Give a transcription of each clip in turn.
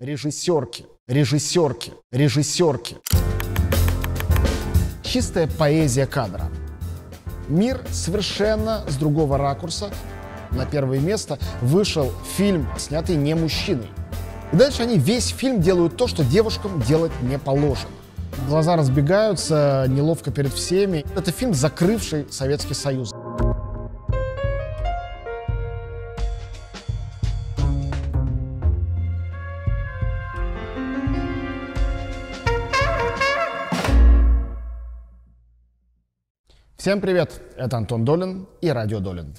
режиссерки, режиссерки, режиссерки. Чистая поэзия кадра. Мир совершенно с другого ракурса. На первое место вышел фильм, снятый не мужчиной. И дальше они весь фильм делают то, что девушкам делать не положено. Глаза разбегаются, неловко перед всеми. Это фильм, закрывший Советский Союз. Всем привет! Это Антон Долин и Радио Долин.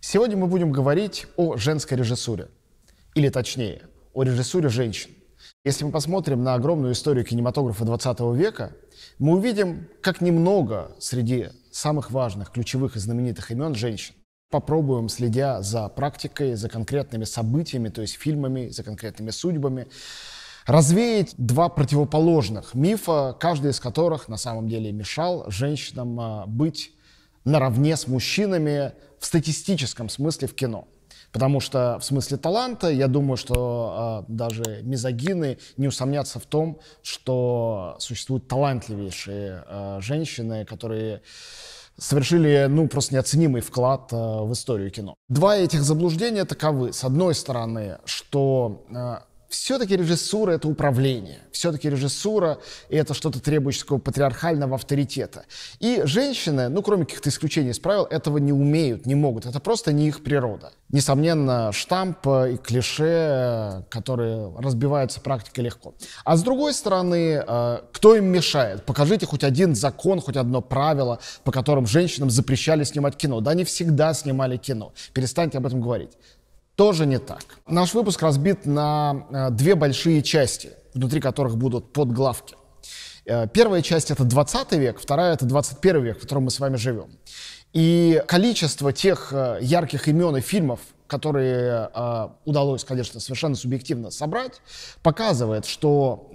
Сегодня мы будем говорить о женской режиссуре. Или точнее, о режиссуре женщин. Если мы посмотрим на огромную историю кинематографа 20 века, мы увидим, как немного среди самых важных, ключевых и знаменитых имен женщин. Попробуем, следя за практикой, за конкретными событиями, то есть фильмами, за конкретными судьбами, развеять два противоположных мифа, каждый из которых на самом деле мешал женщинам а, быть наравне с мужчинами в статистическом смысле в кино. Потому что в смысле таланта, я думаю, что э, даже мизогины не усомнятся в том, что существуют талантливейшие э, женщины, которые совершили, ну, просто неоценимый вклад э, в историю кино. Два этих заблуждения таковы. С одной стороны, что э, все-таки режиссура — это управление. Все-таки режиссура — это что-то требующее требующего патриархального авторитета. И женщины, ну, кроме каких-то исключений из правил, этого не умеют, не могут. Это просто не их природа. Несомненно, штамп и клише, которые разбиваются практикой легко. А с другой стороны, э, кто им мешает? Покажите хоть один закон, хоть одно правило, по которым женщинам запрещали снимать кино. Да, они всегда снимали кино. Перестаньте об этом говорить тоже не так. Наш выпуск разбит на э, две большие части, внутри которых будут подглавки. Э, первая часть — это 20 век, вторая — это 21 век, в котором мы с вами живем. И количество тех э, ярких имен и фильмов, которые удалось, конечно, совершенно субъективно собрать, показывает, что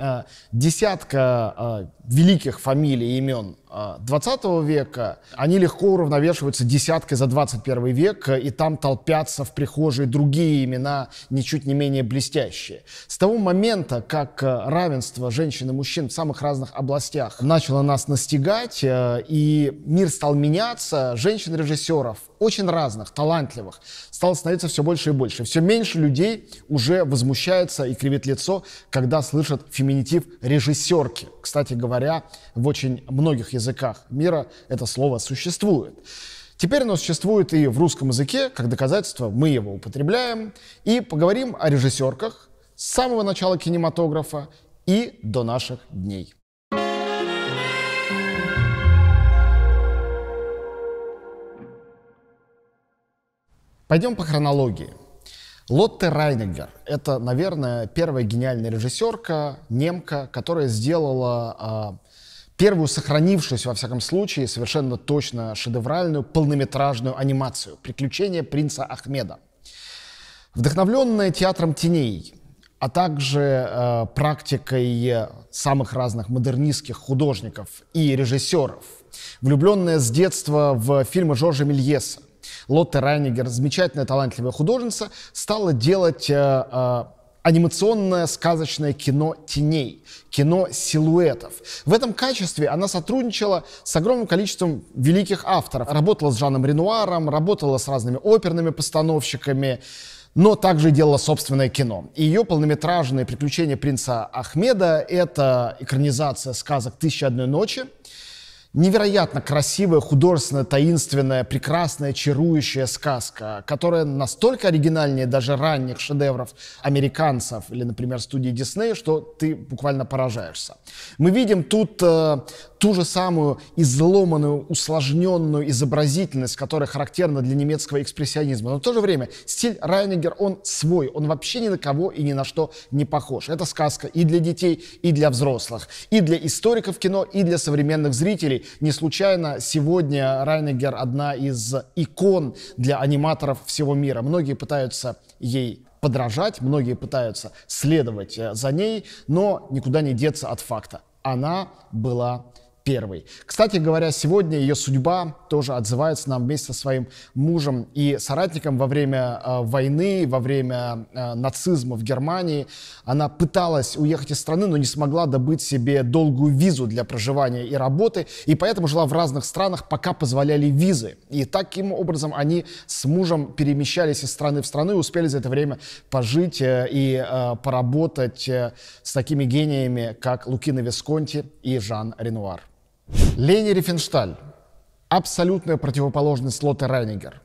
десятка великих фамилий и имен 20 а, века, они легко уравновешиваются десяткой за 21 век, и там толпятся в прихожей другие имена, ничуть не менее блестящие. С того момента, как э, равенство женщин и мужчин в самых разных областях начало нас настигать, э, и мир стал меняться, женщин-режиссеров, очень разных, талантливых, стало становиться все больше и больше. Все меньше людей уже возмущается и кривит лицо, когда слышат феминитив режиссерки кстати говоря, в очень многих языках мира это слово существует. Теперь оно существует и в русском языке, как доказательство мы его употребляем. И поговорим о режиссерках с самого начала кинематографа и до наших дней. Пойдем по хронологии – Лотте Райнингер — это, наверное, первая гениальная режиссерка, немка, которая сделала э, первую сохранившуюся, во всяком случае, совершенно точно шедевральную полнометражную анимацию «Приключения принца Ахмеда». Вдохновленная театром теней, а также э, практикой самых разных модернистских художников и режиссеров, влюбленная с детства в фильмы Жоржа Мельеса, Лотте Райнигер, замечательная талантливая художница, стала делать э, э, анимационное сказочное кино теней, кино силуэтов. В этом качестве она сотрудничала с огромным количеством великих авторов. Работала с Жаном Ренуаром, работала с разными оперными постановщиками, но также делала собственное кино. Ее полнометражные «Приключения принца Ахмеда» — это экранизация сказок «Тысяча одной ночи», невероятно красивая, художественная, таинственная, прекрасная, чарующая сказка, которая настолько оригинальнее даже ранних шедевров американцев или, например, студии Диснея, что ты буквально поражаешься. Мы видим тут э, ту же самую изломанную, усложненную изобразительность, которая характерна для немецкого экспрессионизма. Но в то же время стиль Райнегер, он свой, он вообще ни на кого и ни на что не похож. Это сказка и для детей, и для взрослых, и для историков кино, и для современных зрителей. Не случайно сегодня Райнегер одна из икон для аниматоров всего мира. Многие пытаются ей подражать, многие пытаются следовать э, за ней, но никуда не деться от факта. Она была первой. Кстати говоря, сегодня ее судьба тоже отзывается нам вместе со своим мужем и соратником во время э, войны, во время э, нацизма в Германии. Она пыталась уехать из страны, но не смогла добыть себе долгую визу для проживания и работы, и поэтому жила в разных странах, пока позволяли визы. И таким образом они с мужем перемещались из страны в страну и успели за это время пожить э, и э, поработать э, с такими гениями, как Лукино Висконти и Жан Ренуар. Лени Рифеншталь. Абсолютная противоположность Лотте Райнингер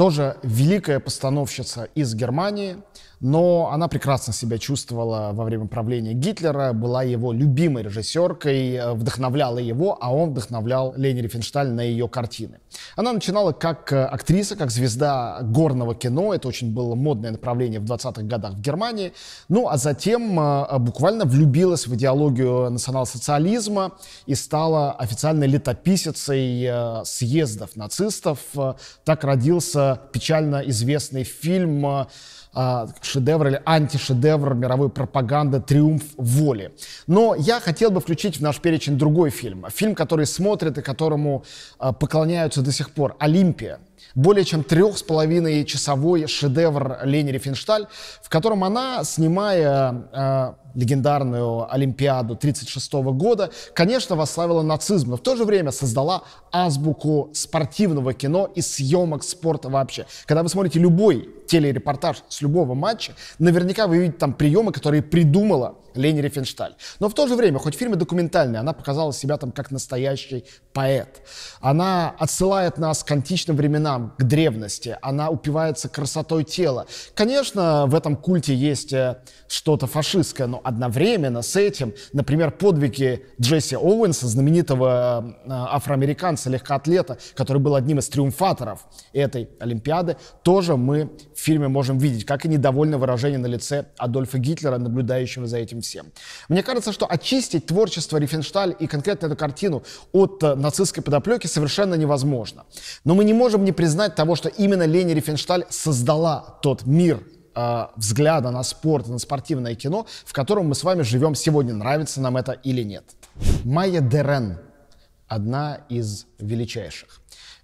тоже великая постановщица из Германии, но она прекрасно себя чувствовала во время правления Гитлера, была его любимой режиссеркой, э, вдохновляла его, а он вдохновлял Лени Рифеншталь на ее картины. Она начинала как э, актриса, как звезда горного кино, это очень было модное направление в 20-х годах в Германии, ну а затем э, буквально влюбилась в идеологию национал-социализма и стала официальной летописицей съездов нацистов. Так родился печально известный фильм а, а, шедевр или антишедевр мировой пропаганды «Триумф воли». Но я хотел бы включить в наш перечень другой фильм. Фильм, который смотрят и которому а, поклоняются до сих пор. «Олимпия». Более чем трех с половиной часовой шедевр Лени Рифеншталь, в котором она, снимая легендарную Олимпиаду 1936 года, конечно, восславила нацизм, но в то же время создала азбуку спортивного кино и съемок спорта вообще. Когда вы смотрите любой телерепортаж с любого матча, наверняка вы видите там приемы, которые придумала Лени Рифеншталь. Но в то же время, хоть в фильме она показала себя там как настоящий поэт. Она отсылает нас к античным временам, к древности. Она упивается красотой тела. Конечно, в этом культе есть э, что-то фашистское, но одновременно с этим, например, подвиги Джесси Оуэнса, знаменитого э, афроамериканца, легкоатлета, который был одним из триумфаторов этой Олимпиады, тоже мы в фильме можем видеть, как и недовольное выражение на лице Адольфа Гитлера, наблюдающего за этим всем. Мне кажется, что очистить творчество Рифеншталь и конкретно эту картину от э, нацистской подоплеки совершенно невозможно. Но мы не можем не признать того, что именно Лени Рифеншталь создала тот мир, э, взгляда на спорт, на спортивное кино, в котором мы с вами живем сегодня, нравится нам это или нет. Майя Дерен – одна из величайших.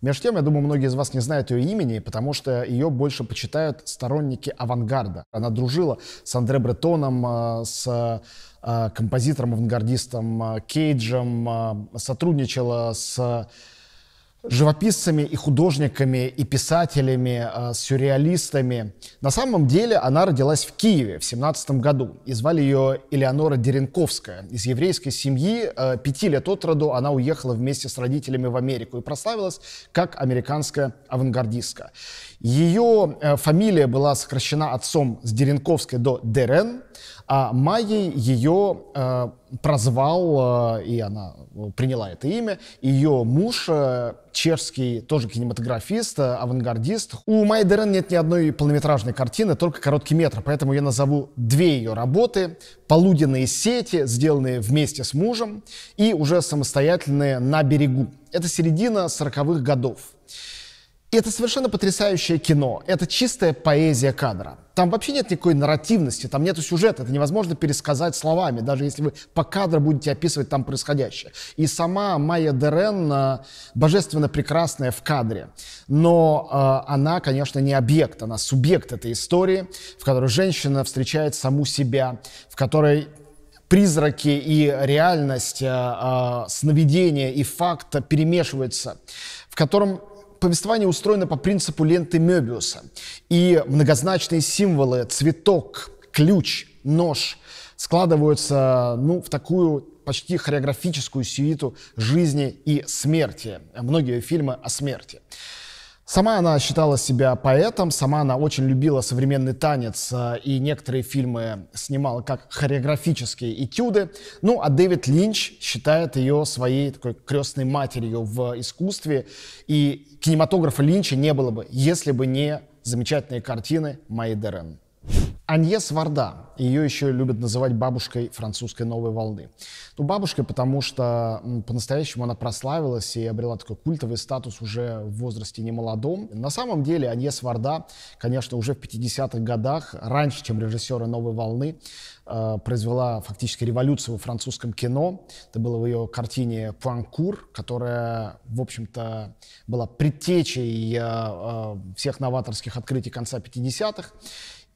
Между тем, я думаю, многие из вас не знают ее имени, потому что ее больше почитают сторонники авангарда. Она дружила с Андре Бретоном, э, с э, композитором-авангардистом э, Кейджем, сотрудничала с живописцами и художниками, и писателями, э, сюрреалистами. На самом деле она родилась в Киеве в 17 году, и звали ее Элеонора Деренковская. Из еврейской семьи э, пяти лет от роду она уехала вместе с родителями в Америку и прославилась как американская авангардистка. Ее э, фамилия была сокращена отцом с Деренковской до Дерен, а Майей ее э, прозвал, э, и она э, приняла это имя, ее муж, э, чешский тоже кинематографист, авангардист. У Майи Дерен нет ни одной полнометражной картины, только короткий метр, поэтому я назову две ее работы. «Полуденные сети», сделанные вместе с мужем, и уже самостоятельные «На берегу». Это середина 40-х годов. И это совершенно потрясающее кино. Это чистая поэзия кадра. Там вообще нет никакой нарративности, там нет сюжета, это невозможно пересказать словами, даже если вы по кадру будете описывать там происходящее. И сама Майя Дерен э, божественно прекрасная в кадре, но э, она, конечно, не объект, она субъект этой истории, в которой женщина встречает саму себя, в которой призраки и реальность, э, э, сновидение и факт перемешиваются, в котором повествование устроено по принципу ленты Мебиуса. И многозначные символы, цветок, ключ, нож складываются ну, в такую почти хореографическую сюиту жизни и смерти. Многие фильмы о смерти. Сама она считала себя поэтом, сама она очень любила современный танец э, и некоторые фильмы снимала как хореографические этюды. Ну, а Дэвид Линч считает ее своей такой крестной матерью в искусстве. И кинематографа Линча не было бы, если бы не замечательные картины Майи Дерен. Аньес Варда, ее еще любят называть бабушкой французской новой волны. Ну, бабушкой, потому что по-настоящему она прославилась и обрела такой культовый статус уже в возрасте немолодом. На самом деле Аньес Варда, конечно, уже в 50-х годах, раньше, чем режиссеры новой волны, э, произвела фактически революцию во французском кино. Это было в ее картине «Пуанкур», которая, в общем-то, была предтечей э, э, всех новаторских открытий конца 50-х.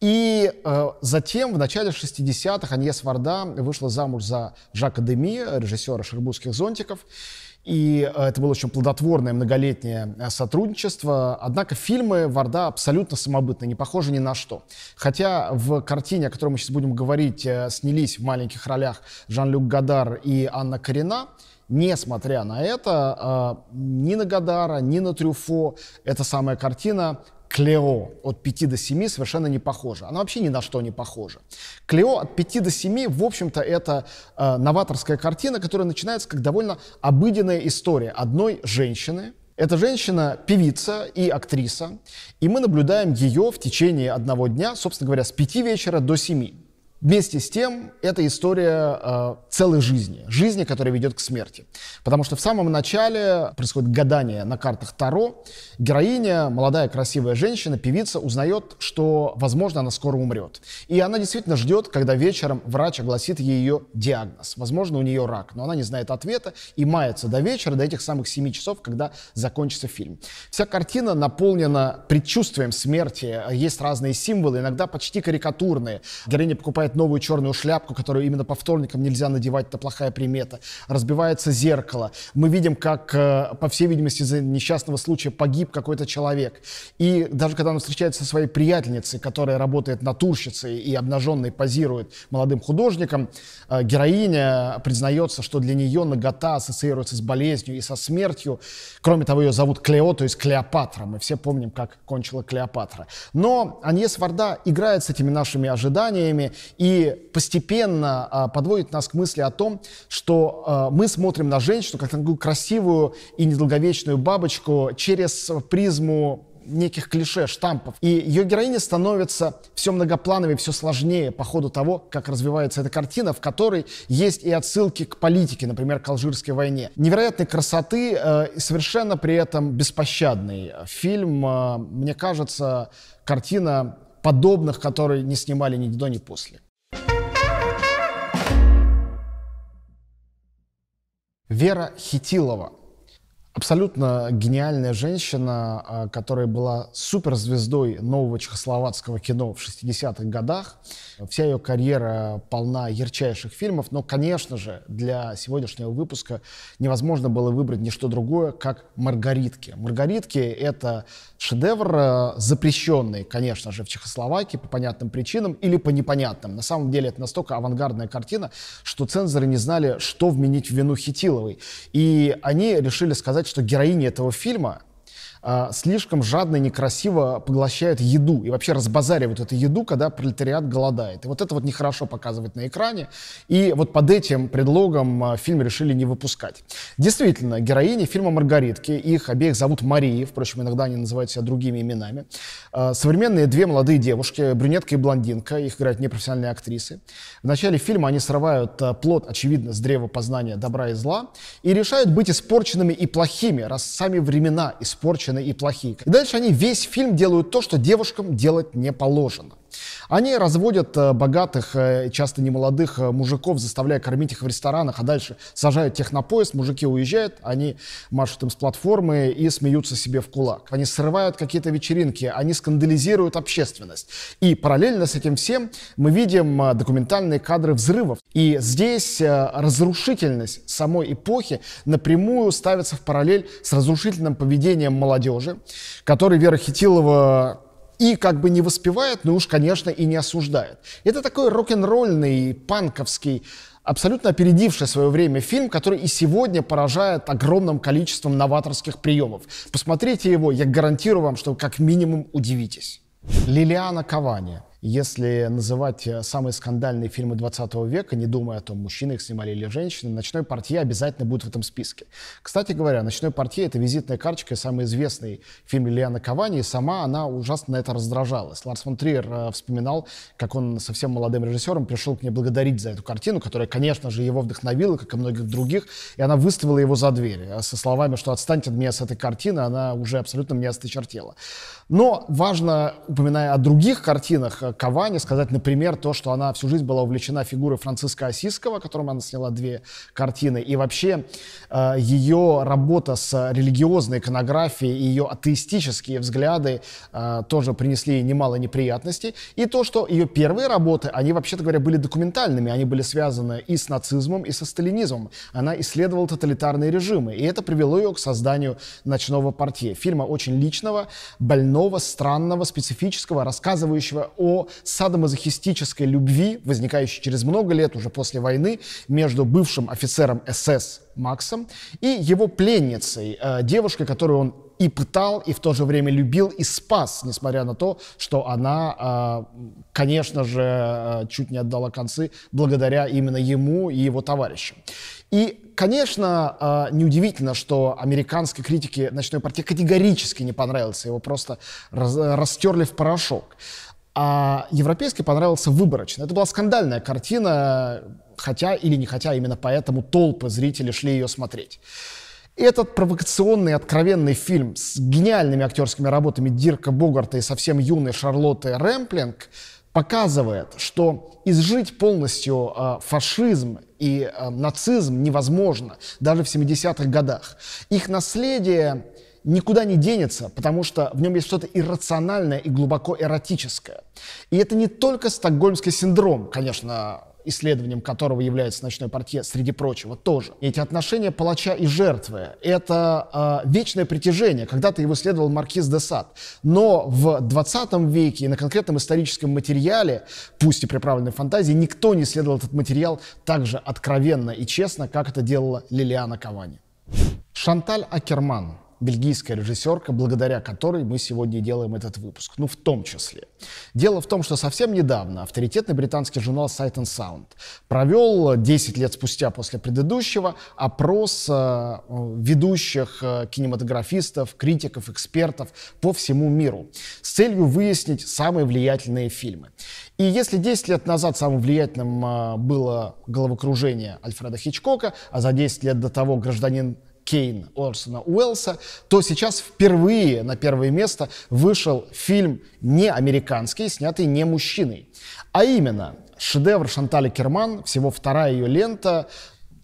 И э, затем, в начале 60-х, Аньес Варда вышла замуж за Жака Деми, режиссера «Шербузских зонтиков». И э, это было очень плодотворное многолетнее э, сотрудничество. Однако фильмы Варда абсолютно самобытны, не похожи ни на что. Хотя в картине, о которой мы сейчас будем говорить, э, снялись в маленьких ролях Жан-Люк Гадар и Анна Карина, несмотря на это, ни на Гадара, ни на Трюфо эта самая картина Клео от 5 до 7 совершенно не похожа. Она вообще ни на что не похожа. Клео от 5 до 7, в общем-то, это э, новаторская картина, которая начинается как довольно обыденная история одной женщины. Эта женщина певица и актриса, и мы наблюдаем ее в течение одного дня, собственно говоря, с 5 вечера до 7. Вместе с тем, это история э, целой жизни, жизни, которая ведет к смерти. Потому что в самом начале происходит гадание на картах Таро. Героиня, молодая красивая женщина, певица, узнает, что, возможно, она скоро умрет. И она действительно ждет, когда вечером врач огласит ей ее диагноз. Возможно, у нее рак, но она не знает ответа и мается до вечера, до этих самых 7 часов, когда закончится фильм. Вся картина наполнена предчувствием смерти, есть разные символы, иногда почти карикатурные. Героиня покупает надевает новую черную шляпку, которую именно по вторникам нельзя надевать, это плохая примета. Разбивается зеркало. Мы видим, как, э, по всей видимости, из-за несчастного случая погиб какой-то человек. И даже когда она встречается со своей приятельницей, которая работает натурщицей и обнаженной позирует молодым художником, э, героиня признается, что для нее нагота ассоциируется с болезнью и со смертью. Кроме того, ее зовут Клео, то есть Клеопатра. Мы все помним, как кончила Клеопатра. Но Аньес Варда играет с этими нашими ожиданиями и постепенно а, подводит нас к мысли о том, что а, мы смотрим на женщину как на такую красивую и недолговечную бабочку через призму неких клише, штампов. И ее героиня становится все многоплановее, все сложнее по ходу того, как развивается эта картина, в которой есть и отсылки к политике, например, к Алжирской войне. Невероятной красоты, э, совершенно при этом беспощадный фильм, э, мне кажется, картина подобных, которые не снимали ни до, ни после. Вера Хитилова абсолютно гениальная женщина, а, которая была суперзвездой нового чехословацкого кино в 60-х годах. Вся ее карьера полна ярчайших фильмов, но, конечно же, для сегодняшнего выпуска невозможно было выбрать ничто другое, как «Маргаритки». «Маргаритки» — это шедевр, а, запрещенный, конечно же, в Чехословакии по понятным причинам или по непонятным. На самом деле это настолько авангардная картина, что цензоры не знали, что вменить в вину Хитиловой. И они решили сказать, что героиня этого фильма а, слишком жадно и некрасиво поглощает еду и вообще разбазаривают эту еду, когда пролетариат голодает. И вот это вот нехорошо показывать на экране. И вот под этим предлогом а, фильм решили не выпускать. Действительно, героини фильма «Маргаритки», их обеих зовут Марии, впрочем, иногда они называют себя другими именами. А, современные две молодые девушки, брюнетка и блондинка, их играют непрофессиональные актрисы. В начале фильма они срывают плод, очевидно, с древа познания добра и зла и решают быть испорченными и плохими, раз сами времена испорчены женщины и плохие. И дальше они весь фильм делают то, что девушкам делать не положено. Они разводят э, богатых, э, часто немолодых э, мужиков, заставляя кормить их в ресторанах, а дальше сажают тех на поезд, мужики уезжают, они машут им с платформы и смеются себе в кулак. Они срывают какие-то вечеринки, они скандализируют общественность. И параллельно с этим всем мы видим документальные кадры взрывов. И здесь разрушительность самой эпохи напрямую ставится в параллель с разрушительным поведением молодежи, который Вера Хитилова и как бы не воспевает, но уж, конечно, и не осуждает. Это такой рок-н-ролльный, панковский, абсолютно опередивший свое время фильм, который и сегодня поражает огромным количеством новаторских приемов. Посмотрите его, я гарантирую вам, что как минимум удивитесь. Лилиана Кавани – если называть э, самые скандальные фильмы 20 века, не думая о том, мужчины их снимали или женщины, «Ночной портье» обязательно будет в этом списке. Кстати говоря, «Ночной портье» — это визитная карточка, самый известный фильм Лиана Кавани, и сама она ужасно на это раздражалась. Ларс фон Триер э, вспоминал, как он совсем молодым режиссером пришел к ней благодарить за эту картину, которая, конечно же, его вдохновила, как и многих других, и она выставила его за дверь э, со словами, что «отстаньте от меня с этой картины», она уже абсолютно меня осточертела. Но важно, упоминая о других картинах э, Кавани, сказать, например, то, что она всю жизнь была увлечена фигурой Франциска Осиского, которому она сняла две картины. И вообще э, ее работа с религиозной иконографией и ее атеистические взгляды э, тоже принесли ей немало неприятностей. И то, что ее первые работы, они, вообще-то говоря, были документальными. Они были связаны и с нацизмом, и со сталинизмом. Она исследовала тоталитарные режимы. И это привело ее к созданию «Ночного партии, Фильма очень личного, больного, больного, странного, специфического, рассказывающего о садомазохистической любви, возникающей через много лет уже после войны между бывшим офицером СС Максом и его пленницей, э, девушкой, которую он и пытал, и в то же время любил и спас, несмотря на то, что она, а, конечно же, а, чуть не отдала концы благодаря именно ему и его товарищам. И, конечно, а, неудивительно, что американской критике «Ночной партии» категорически не понравился, его просто растерли в порошок. А европейской понравился выборочно. Это была скандальная картина, хотя или не хотя, именно поэтому толпы зрителей шли ее смотреть. Этот провокационный, откровенный фильм с гениальными актерскими работами Дирка Богарта и совсем юной Шарлотты Рэмплинг показывает, что изжить полностью э, фашизм и э, нацизм невозможно даже в 70-х годах. Их наследие никуда не денется, потому что в нем есть что-то иррациональное и глубоко эротическое. И это не только стокгольмский синдром, конечно, исследованием которого является «Ночной портье», среди прочего, тоже. Эти отношения палача и жертвы — это э, вечное притяжение. Когда-то его исследовал Маркиз де Сад. Но в 20 веке и на конкретном историческом материале, пусть и приправленной фантазии, никто не исследовал этот материал так же откровенно и честно, как это делала Лилиана Кавани. Шанталь Акерман бельгийская режиссерка, благодаря которой мы сегодня делаем этот выпуск. Ну, в том числе. Дело в том, что совсем недавно авторитетный британский журнал Sight and Sound провел 10 лет спустя после предыдущего опрос э, ведущих э, кинематографистов, критиков, экспертов по всему миру с целью выяснить самые влиятельные фильмы. И если 10 лет назад самым влиятельным э, было головокружение Альфреда Хичкока, а за 10 лет до того гражданин Кейн Орсона Уэллса, то сейчас впервые на первое место вышел фильм не американский, снятый не мужчиной. А именно, шедевр Шантали Керман, всего вторая ее лента,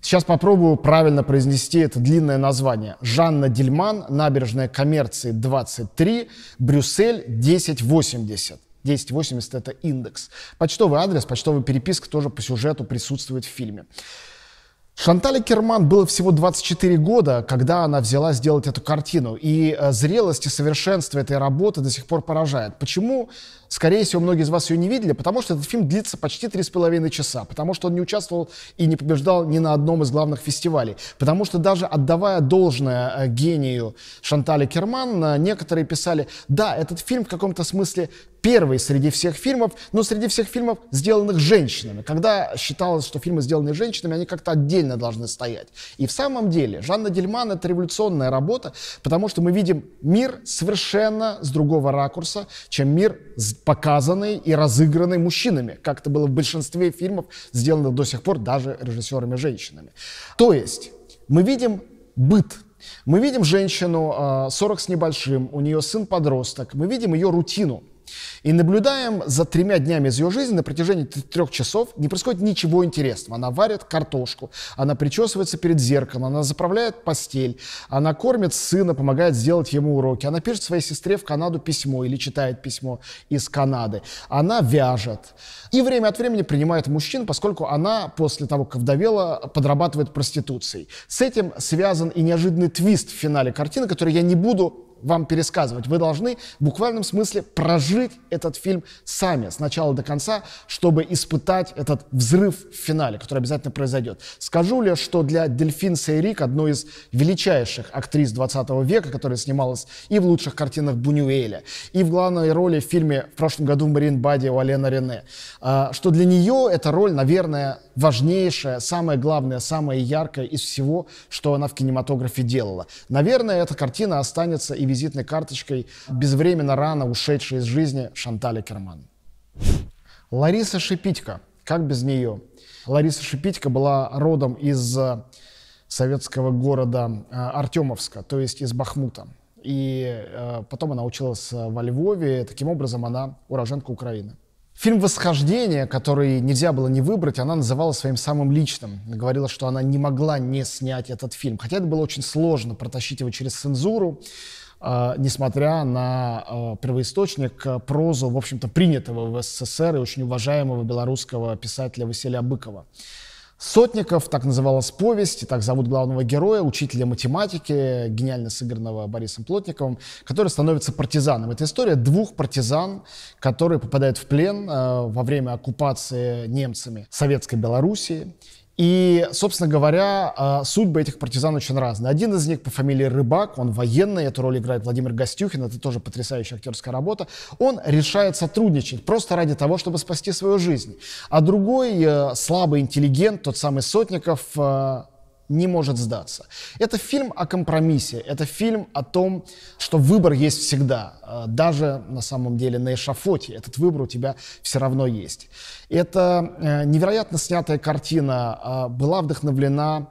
Сейчас попробую правильно произнести это длинное название. Жанна Дельман, набережная коммерции 23, Брюссель 1080. 1080 это индекс. Почтовый адрес, почтовая переписка тоже по сюжету присутствует в фильме. Шантале Керман было всего 24 года, когда она взяла сделать эту картину, и э, зрелость и совершенство этой работы до сих пор поражает. Почему Скорее всего, многие из вас ее не видели, потому что этот фильм длится почти три с половиной часа, потому что он не участвовал и не побеждал ни на одном из главных фестивалей, потому что даже отдавая должное э, гению Шантали Керман, э, некоторые писали, да, этот фильм в каком-то смысле первый среди всех фильмов, но среди всех фильмов, сделанных женщинами. Когда считалось, что фильмы, сделанные женщинами, они как-то отдельно должны стоять. И в самом деле Жанна Дельман — это революционная работа, потому что мы видим мир совершенно с другого ракурса, чем мир с показанный и разыгранный мужчинами, как это было в большинстве фильмов, сделанных до сих пор даже режиссерами-женщинами. То есть мы видим быт мы видим женщину 40 а, с небольшим, у нее сын подросток, мы видим ее рутину – и наблюдаем за тремя днями из ее жизни на протяжении трех часов. Не происходит ничего интересного. Она варит картошку, она причесывается перед зеркалом, она заправляет постель, она кормит сына, помогает сделать ему уроки, она пишет своей сестре в Канаду письмо или читает письмо из Канады, она вяжет. И время от времени принимает мужчин, поскольку она после того, как вдовела, подрабатывает проституцией. С этим связан и неожиданный твист в финале картины, который я не буду вам пересказывать. Вы должны в буквальном смысле прожить этот фильм сами с начала до конца, чтобы испытать этот взрыв в финале, который обязательно произойдет. Скажу ли, что для Дельфин Сейрик, одной из величайших актрис 20 века, которая снималась и в лучших картинах Бунюэля, и в главной роли в фильме в прошлом году Марин Бади у Алена Рене, а, что для нее эта роль, наверное, важнейшее, самое главное, самое яркое из всего, что она в кинематографе делала. Наверное, эта картина останется и визитной карточкой безвременно рано ушедшей из жизни Шантали Керман. Лариса Шипитько. Как без нее? Лариса Шипитько была родом из э, советского города э, Артемовска, то есть из Бахмута. И э, потом она училась во Львове. Таким образом, она уроженка Украины. Фильм «Восхождение», который нельзя было не выбрать, она называла своим самым личным. Говорила, что она не могла не снять этот фильм. Хотя это было очень сложно протащить его через цензуру, э, несмотря на э, первоисточник, э, прозу, в общем-то, принятого в СССР и очень уважаемого белорусского писателя Василия Быкова. Сотников, так называлась повесть, и так зовут главного героя, учителя математики, гениально сыгранного Борисом Плотниковым, который становится партизаном. Это история двух партизан, которые попадают в плен э, во время оккупации немцами Советской Белоруссии. И, собственно говоря, а, судьбы этих партизан очень разные. Один из них по фамилии Рыбак, он военный, эту роль играет Владимир Гостюхин, это тоже потрясающая актерская работа. Он решает сотрудничать просто ради того, чтобы спасти свою жизнь. А другой э, слабый интеллигент, тот самый Сотников, э, не может сдаться. Это фильм о компромиссе, это фильм о том, что выбор есть всегда. Э, даже на самом деле на эшафоте этот выбор у тебя все равно есть. Это э, невероятно снятая картина э, была вдохновлена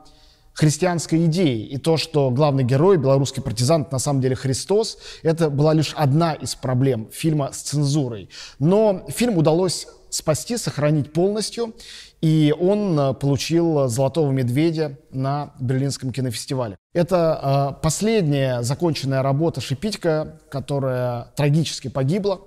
христианской идеей. И то, что главный герой, белорусский партизан, на самом деле Христос, это была лишь одна из проблем фильма с цензурой. Но фильм удалось спасти, сохранить полностью. И он э, получил «Золотого медведя» на Берлинском кинофестивале. Это э, последняя законченная работа Шипитько, которая трагически погибла.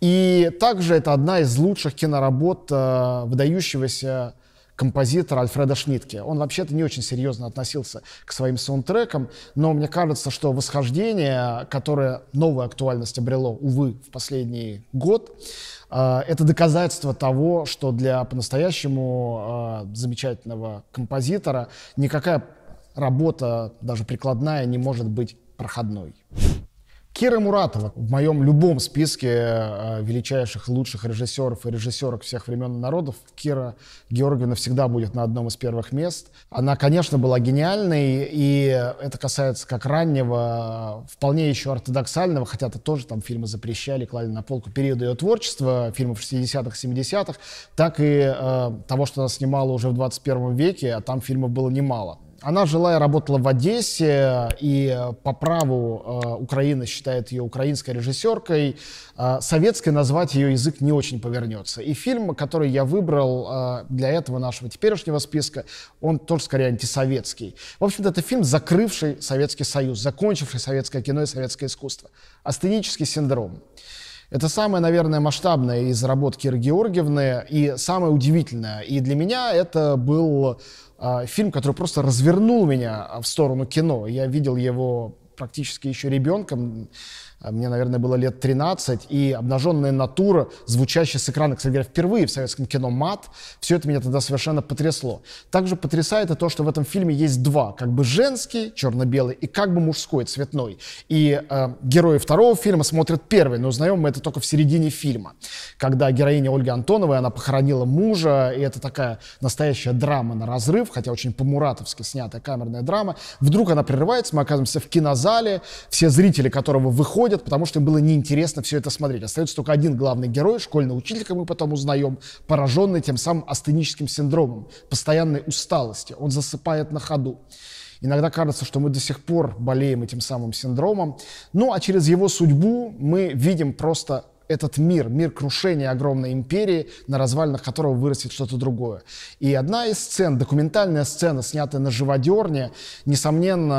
И также это одна из лучших киноработ э, выдающегося композитора Альфреда Шнитке. Он вообще-то не очень серьезно относился к своим саундтрекам, но мне кажется, что «Восхождение», которое новую актуальность обрело, увы, в последний год, э, это доказательство того, что для по-настоящему э, замечательного композитора никакая работа, даже прикладная, не может быть проходной. Кира Муратова в моем любом списке э, величайших, лучших режиссеров и режиссерок всех времен и народов. Кира Георгиевна всегда будет на одном из первых мест. Она, конечно, была гениальной, и это касается как раннего, э, вполне еще ортодоксального, хотя это тоже там фильмы запрещали, клали на полку периода ее творчества, фильмов 60-х, 70-х, так и э, того, что она снимала уже в 21 веке, а там фильмов было немало. Она жила и работала в Одессе, и по праву э, Украина считает ее украинской режиссеркой. Э, советской назвать ее язык не очень повернется. И фильм, который я выбрал э, для этого нашего теперешнего списка, он тоже скорее антисоветский. В общем-то, это фильм, закрывший Советский Союз, закончивший советское кино и советское искусство. «Астенический синдром». Это самая, наверное, масштабная из работ Киры Георгиевны и самая удивительная. И для меня это был а, фильм, который просто развернул меня в сторону кино. Я видел его практически еще ребенком, а мне, наверное, было лет 13, и обнаженная натура, звучащая с экрана, кстати говоря, впервые в советском кино мат, все это меня тогда совершенно потрясло. Также потрясает и то, что в этом фильме есть два, как бы женский, черно-белый, и как бы мужской, цветной. И э, герои второго фильма смотрят первый, но узнаем мы это только в середине фильма, когда героиня Ольги Антоновой, она похоронила мужа, и это такая настоящая драма на разрыв, хотя очень по-муратовски снятая камерная драма. Вдруг она прерывается, мы оказываемся в кинозале, все зрители которого выходят, уходят, потому что им было неинтересно все это смотреть. Остается только один главный герой, школьный учитель, как мы потом узнаем, пораженный тем самым астеническим синдромом, постоянной усталости. Он засыпает на ходу. Иногда кажется, что мы до сих пор болеем этим самым синдромом. Ну, а через его судьбу мы видим просто этот мир, мир крушения огромной империи, на развалинах которого вырастет что-то другое. И одна из сцен, документальная сцена, снятая на живодерне, несомненно,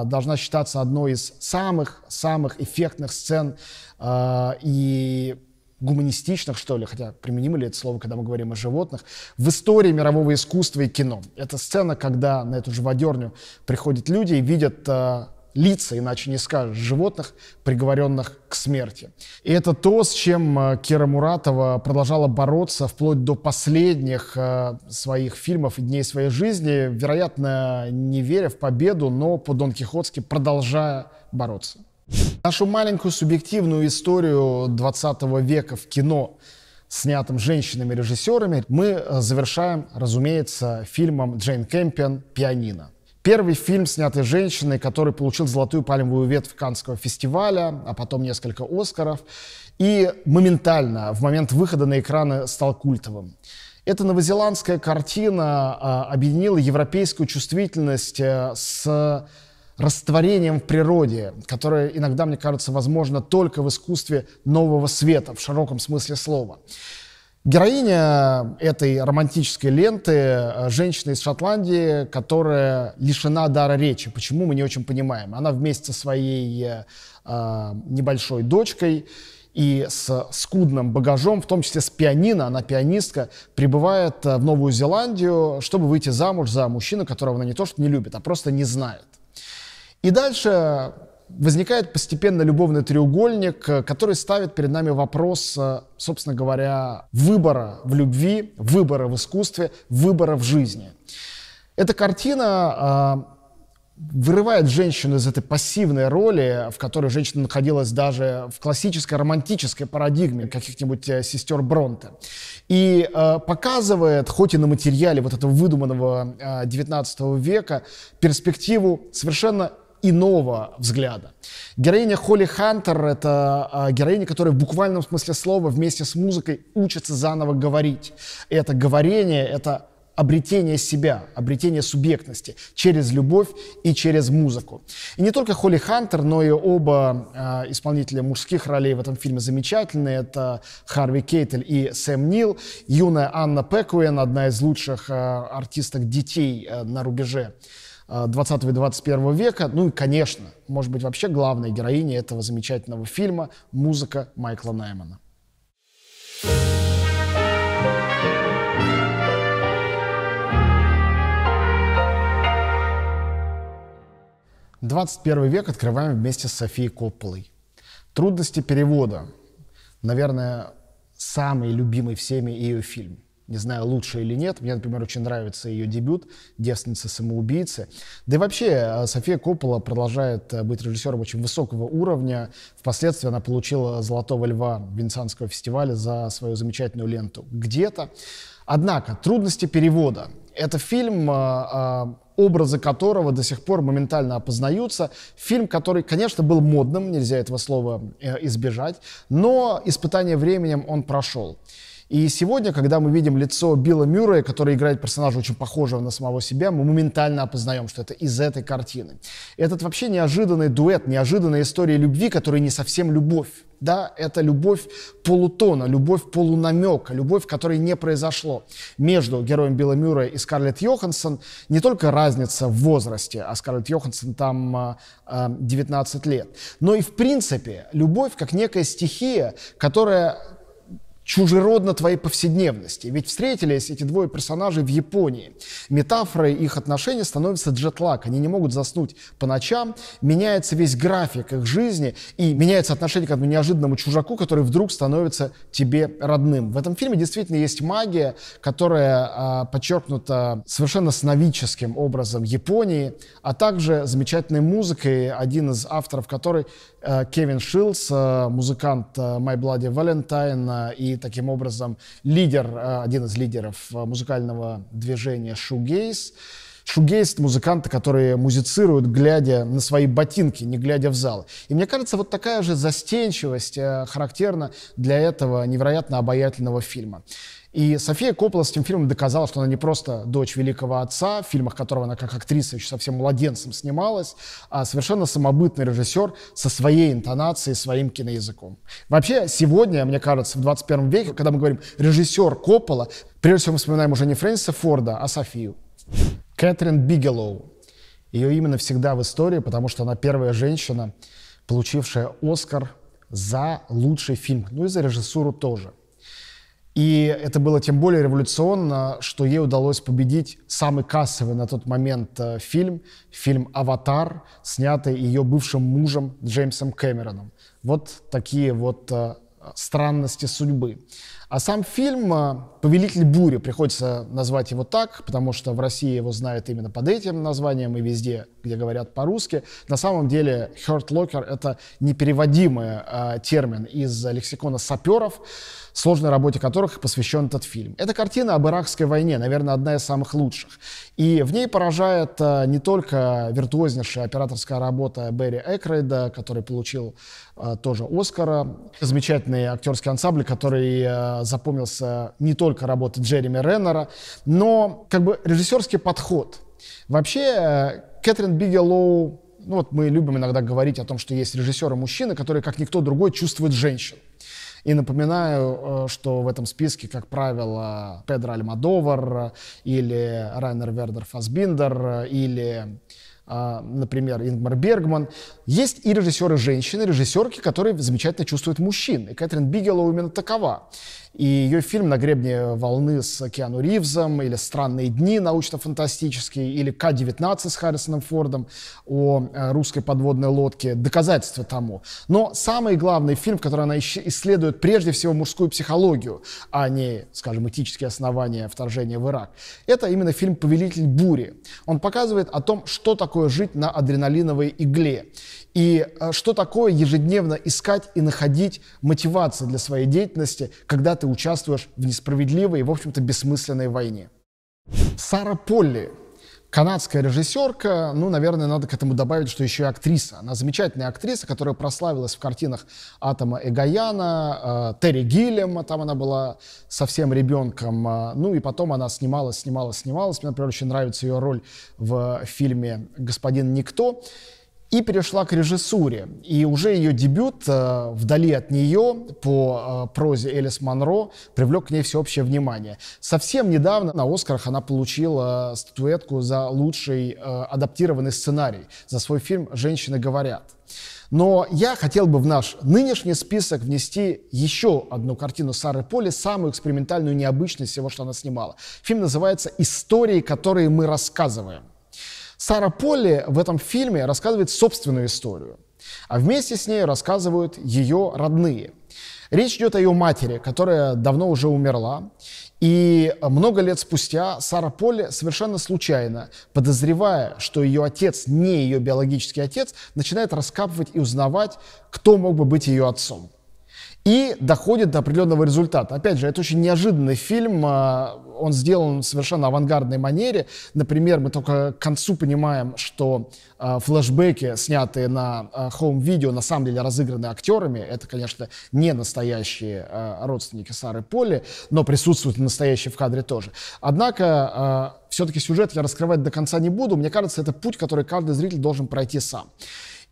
а, должна считаться одной из самых-самых эффектных сцен а, и гуманистичных, что ли, хотя применимо ли это слово, когда мы говорим о животных, в истории мирового искусства и кино. Это сцена, когда на эту живодерню приходят люди и видят а, лица, иначе не скажешь, животных, приговоренных к смерти. И это то, с чем э, Кира Муратова продолжала бороться вплоть до последних э, своих фильмов и дней своей жизни, вероятно, не веря в победу, но по-дон Кихотски продолжая бороться. Нашу маленькую субъективную историю 20 века в кино снятым женщинами-режиссерами, мы э, завершаем, разумеется, фильмом Джейн Кэмпион «Пианино». Первый фильм, снятый женщиной, который получил золотую пальмовую ветвь Канского фестиваля, а потом несколько Оскаров, и моментально, в момент выхода на экраны, стал культовым. Эта новозеландская картина а, объединила европейскую чувствительность э, с растворением в природе, которое иногда, мне кажется, возможно только в искусстве нового света, в широком смысле слова. Героиня этой романтической ленты э, – женщина из Шотландии, которая лишена дара речи. Почему, мы не очень понимаем. Она вместе со своей э, э небольшой дочкой и с скудным багажом, в том числе с пианино, она пианистка, прибывает э, в Новую Зеландию, чтобы выйти замуж за мужчину, которого она не то что не любит, а просто не знает. И дальше возникает постепенно любовный треугольник, э, который ставит перед нами вопрос, э, собственно говоря, выбора в любви, выбора в искусстве, выбора в жизни. Эта картина э, вырывает женщину из этой пассивной роли, в которой женщина находилась даже в классической романтической парадигме каких-нибудь сестер Бронте. И э, показывает, хоть и на материале вот этого выдуманного э, 19 века, перспективу совершенно иного взгляда. Героиня Холли Хантер — это а, героиня, которая в буквальном смысле слова вместе с музыкой учится заново говорить. И это говорение — это обретение себя, обретение субъектности через любовь и через музыку. И не только Холли Хантер, но и оба э, исполнителя мужских ролей в этом фильме замечательные. Это Харви Кейтель и Сэм Нил. Юная Анна Пекуэн, одна из лучших э, артисток детей э, на рубеже 20 и 21 века. Ну и, конечно, может быть, вообще главной героиней этого замечательного фильма – музыка Майкла Наймана. Двадцать первый век открываем вместе с Софией Копполой. Трудности перевода. Наверное, самый любимый всеми ее фильм – не знаю, лучше или нет. Мне, например, очень нравится ее дебют «Девственница-самоубийцы». Да и вообще, э, София Коппола продолжает э, быть режиссером очень высокого уровня. Впоследствии она получила «Золотого льва» Венецианского фестиваля за свою замечательную ленту «Где-то». Однако, трудности перевода. Это фильм, э, образы которого до сих пор моментально опознаются. Фильм, который, конечно, был модным, нельзя этого слова избежать, но испытание временем он прошел. И сегодня, когда мы видим лицо Билла Мюррея, который играет персонажа очень похожего на самого себя, мы моментально опознаем, что это из этой картины. Этот вообще неожиданный дуэт, неожиданная история любви, которая не совсем любовь. Да, это любовь полутона, любовь полунамека, любовь, которой не произошло. Между героем Билла Мюра и Скарлетт Йоханссон не только разница в возрасте, а Скарлетт Йоханссон там 19 а, а, лет, но и в принципе любовь как некая стихия, которая чужеродно твоей повседневности. Ведь встретились эти двое персонажей в Японии. Метафорой их отношений становится джетлак. Они не могут заснуть по ночам, меняется весь график их жизни и меняется отношение к одному неожиданному чужаку, который вдруг становится тебе родным. В этом фильме действительно есть магия, которая а, подчеркнута совершенно сновидческим образом Японии, а также замечательной музыкой, один из авторов которой Э, Кевин Шилдс, э, музыкант э, My Bloody Valentine и таким образом лидер, один из лидеров музыкального движения Shoegaze. Шугейст музыканты, которые музицируют, глядя на свои ботинки, не глядя в зал. И мне кажется, вот такая же застенчивость характерна для этого невероятно обаятельного фильма. И София Коппола с этим фильмом доказала, что она не просто дочь великого отца, в фильмах которого она как актриса еще совсем младенцем снималась, а совершенно самобытный режиссер со своей интонацией, своим киноязыком. Вообще, сегодня, мне кажется, в 21 веке, когда мы говорим «режиссер Коппола», прежде всего мы вспоминаем уже не Фрэнсиса Форда, а Софию. Кэтрин Бигелоу. Ее именно всегда в истории, потому что она первая женщина, получившая Оскар за лучший фильм, ну и за режиссуру тоже. И это было тем более революционно, что ей удалось победить самый кассовый на тот момент э, фильм, фильм «Аватар», снятый ее бывшим мужем Джеймсом Кэмероном. Вот такие вот э, странности судьбы. А сам фильм а, «Повелитель бури» приходится назвать его так, потому что в России его знают именно под этим названием и везде, где говорят по-русски. На самом деле «Hurt Locker» — это непереводимый э, термин из лексикона саперов, сложной работе которых посвящен этот фильм. Это картина об иракской войне, наверное, одна из самых лучших. И в ней поражает э, не только виртуознейшая операторская работа Берри Экрейда, который получил э, тоже Оскара, замечательный актерский ансамбль, который э, запомнился не только работа Джереми Реннера, но как бы режиссерский подход. Вообще э, Кэтрин Бигелоу, ну вот мы любим иногда говорить о том, что есть режиссеры-мужчины, которые, как никто другой, чувствуют женщин. И напоминаю, э, что в этом списке, как правило, Педро Альмадовар э, или Райнер Вердер Фасбиндер или например, Ингмар Бергман. Есть и режиссеры женщины, режиссерки, которые замечательно чувствуют мужчин. И Кэтрин Бигелоу именно такова. И ее фильм «На гребне волны» с Океану Ривзом, или «Странные дни» научно-фантастический, или «К-19» с Харрисоном Фордом о э, русской подводной лодке. Доказательство тому. Но самый главный фильм, в котором она исследует прежде всего мужскую психологию, а не, скажем, этические основания вторжения в Ирак, это именно фильм «Повелитель бури». Он показывает о том, что такое жить на адреналиновой игле. И э, что такое ежедневно искать и находить мотивацию для своей деятельности, когда ты участвуешь в несправедливой и, в общем-то, бессмысленной войне. Сара Полли, канадская режиссерка, ну, наверное, надо к этому добавить, что еще и актриса. Она замечательная актриса, которая прославилась в картинах Атома Эгаяна, э, Терри Гиллема, там она была совсем ребенком. Э, ну, и потом она снималась, снималась, снималась. Мне, например, очень нравится ее роль в фильме «Господин Никто» и перешла к режиссуре. И уже ее дебют э, «Вдали от нее» по э, прозе Элис Монро привлек к ней всеобщее внимание. Совсем недавно на «Оскарах» она получила э, статуэтку за лучший э, адаптированный сценарий, за свой фильм «Женщины говорят». Но я хотел бы в наш нынешний список внести еще одну картину Сары Поли, самую экспериментальную необычность всего, что она снимала. Фильм называется «Истории, которые мы рассказываем». Сара Полли в этом фильме рассказывает собственную историю, а вместе с ней рассказывают ее родные. Речь идет о ее матери, которая давно уже умерла. И много лет спустя Сара Полли совершенно случайно, подозревая, что ее отец не ее биологический отец, начинает раскапывать и узнавать, кто мог бы быть ее отцом и доходит до определенного результата. Опять же, это очень неожиданный фильм, а, он сделан в совершенно авангардной манере. Например, мы только к концу понимаем, что а, флешбеки, снятые на хоум-видео, а, на самом деле разыграны актерами. Это, конечно, не настоящие родственники Сары Поли, но присутствуют настоящие в кадре тоже. Однако, все-таки сюжет я раскрывать до конца не буду. Мне кажется, это путь, который каждый зритель должен пройти сам.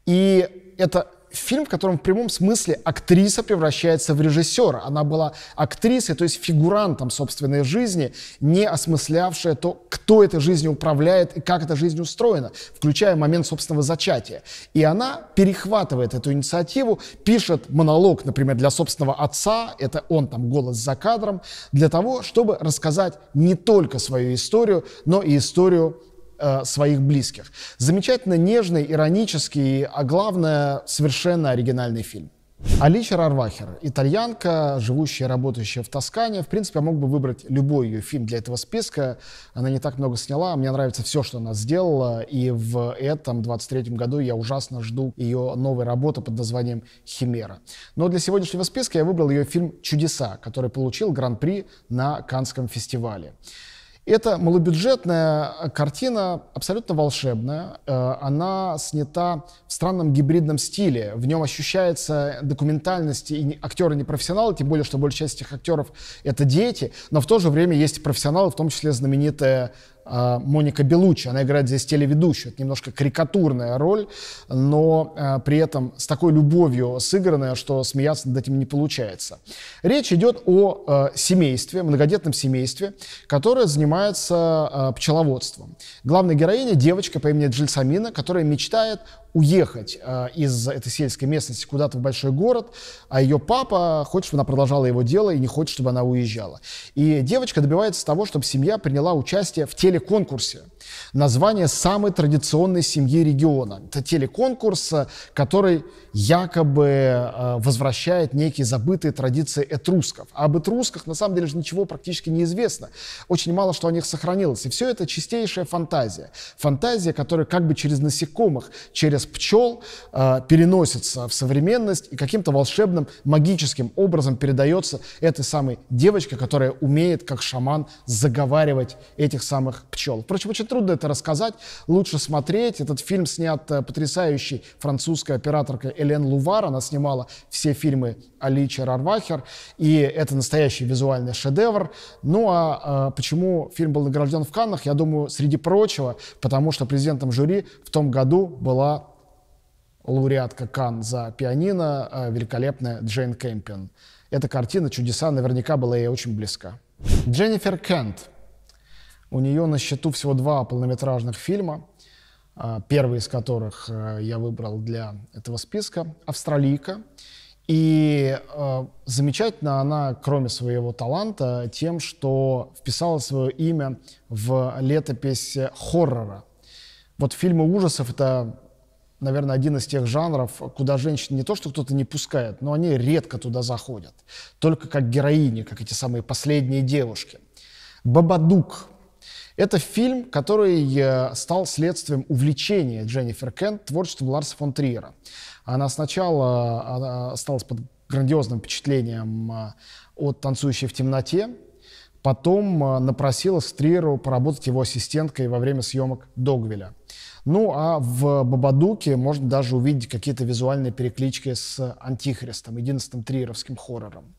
И это фильм, в котором в прямом смысле актриса превращается в режиссера. Она была актрисой, то есть фигурантом собственной жизни, не осмыслявшая то, кто этой жизнью управляет и как эта жизнь устроена, включая момент собственного зачатия. И она перехватывает эту инициативу, пишет монолог, например, для собственного отца, это он там голос за кадром, для того, чтобы рассказать не только свою историю, но и историю Э, своих близких. Замечательно нежный, иронический, а главное, совершенно оригинальный фильм. Алича Рарвахер, итальянка, живущая и работающая в Тоскане. В принципе, я мог бы выбрать любой ее фильм для этого списка. Она не так много сняла. Мне нравится все, что она сделала. И в этом 23-м году я ужасно жду ее новой работы под названием «Химера». Но для сегодняшнего списка я выбрал ее фильм «Чудеса», который получил гран-при на Канском фестивале. Это малобюджетная картина, абсолютно волшебная. Э, она снята в странном гибридном стиле. В нем ощущается документальность, и актеры не профессионалы, тем более, что большая часть этих актеров — это дети, но в то же время есть профессионалы, в том числе знаменитая а, Моника Белучи. Она играет здесь телеведущую. Это немножко карикатурная роль, но а, при этом с такой любовью сыгранная, что смеяться над этим не получается. Речь идет о а, семействе, многодетном семействе, которое занимается пчеловодством. Главная героиня – девочка по имени Джильсамина, которая мечтает уехать э, из этой сельской местности куда-то в большой город, а ее папа хочет, чтобы она продолжала его дело и не хочет, чтобы она уезжала. И девочка добивается того, чтобы семья приняла участие в телеконкурсе. Название самой традиционной семьи региона. Это телеконкурс, э, который якобы э, возвращает некие забытые традиции этрусков. А об этрусках на самом деле же ничего практически не известно. Очень мало что о них сохранилось. И все это чистейшая фантазия. Фантазия, которая как бы через насекомых, через пчел а, переносится в современность и каким-то волшебным, магическим образом передается этой самой девочке, которая умеет, как шаман, заговаривать этих самых пчел. Впрочем, очень трудно это рассказать, лучше смотреть. Этот фильм снят э, потрясающей французской операторкой Элен Лувар, она снимала все фильмы Аличи Рарвахер, и это настоящий визуальный шедевр. Ну а, а почему фильм был награжден в Каннах, я думаю, среди прочего, потому что президентом жюри в том году была лауреатка Кан за пианино, а, великолепная Джейн Кэмпион. Эта картина «Чудеса» наверняка была ей очень близка. Дженнифер Кент. У нее на счету всего два полнометражных фильма, а, первый из которых а, я выбрал для этого списка «Австралийка». И э, замечательно она, кроме своего таланта, тем, что вписала свое имя в летопись хоррора. Вот фильмы ужасов — это наверное, один из тех жанров, куда женщины не то, что кто-то не пускает, но они редко туда заходят. Только как героини, как эти самые последние девушки. «Бабадук» — это фильм, который э, стал следствием увлечения Дженнифер Кент творчеством Ларса фон Триера. Она сначала э, осталась под грандиозным впечатлением э, от «Танцующей в темноте», потом напросилась к Триеру поработать его ассистенткой во время съемок «Догвиля». Ну а в Бабадуке можно даже увидеть какие-то визуальные переклички с Антихристом, единственным триеровским хоррором.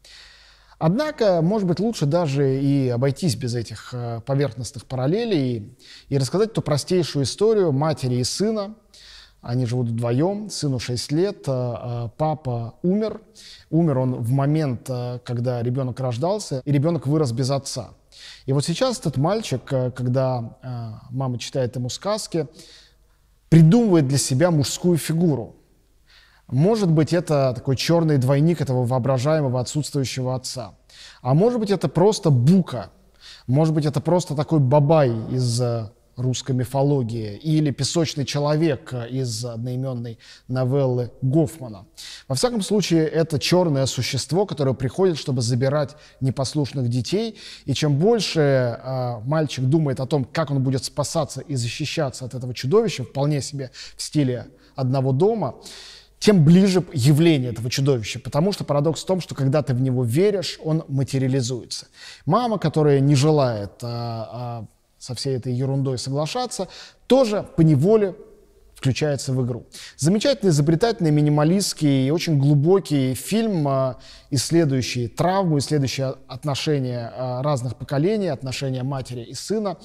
Однако, может быть, лучше даже и обойтись без этих э, поверхностных параллелей и рассказать ту простейшую историю матери и сына. Они живут вдвоем, сыну 6 лет, э, э, папа умер. Умер он в момент, когда ребенок рождался, и ребенок вырос без отца. И вот сейчас этот мальчик, когда мама читает ему сказки, придумывает для себя мужскую фигуру. Может быть, это такой черный двойник этого воображаемого отсутствующего отца. А может быть, это просто бука. Может быть, это просто такой бабай из э, русской мифологии, или «Песочный человек» из одноименной новеллы Гофмана. Во всяком случае, это черное существо, которое приходит, чтобы забирать непослушных детей, и чем больше э, мальчик думает о том, как он будет спасаться и защищаться от этого чудовища, вполне себе в стиле одного дома, тем ближе явление этого чудовища, потому что парадокс в том, что когда ты в него веришь, он материализуется. Мама, которая не желает а, а, со всей этой ерундой соглашаться, тоже по неволе включается в игру. Замечательный, изобретательный, минималистский и очень глубокий фильм, а, исследующий травму, исследующий отношения а, разных поколений, отношения матери и сына.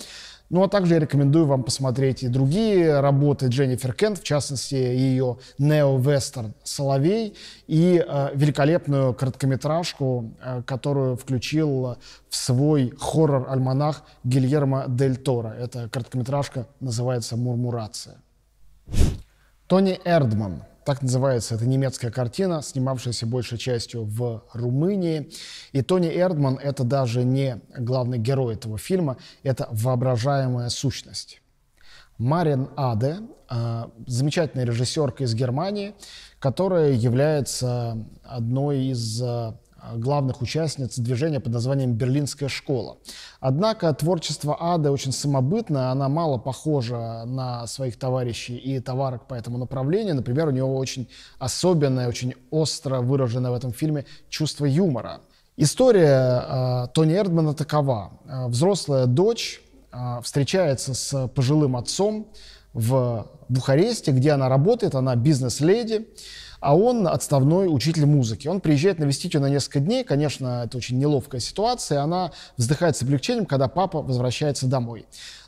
Ну а также я рекомендую вам посмотреть и другие работы Дженнифер Кент, в частности ее нео-вестерн «Соловей» и э, великолепную короткометражку, э, которую включил в свой хоррор-альманах Гильермо Дель Торо. Эта короткометражка называется «Мурмурация». Тони Эрдман – так называется эта немецкая картина, снимавшаяся большей частью в Румынии. И Тони Эрдман — это даже не главный герой этого фильма, это воображаемая сущность. Марин Аде, а, замечательная режиссерка из Германии, которая является одной из а, главных участниц движения под названием «Берлинская школа». Однако творчество Ады очень самобытное, она мало похожа на своих товарищей и товарок по этому направлению. Например, у него очень особенное, очень остро выраженное в этом фильме чувство юмора. История э, Тони Эрдмана такова. Э, взрослая дочь э, встречается с пожилым отцом в Бухаресте, где она работает, она бизнес-леди а он отставной учитель музыки. Он приезжает навестить ее на несколько дней. Конечно, это очень неловкая ситуация. Она вздыхает с облегчением, когда папа возвращается домой.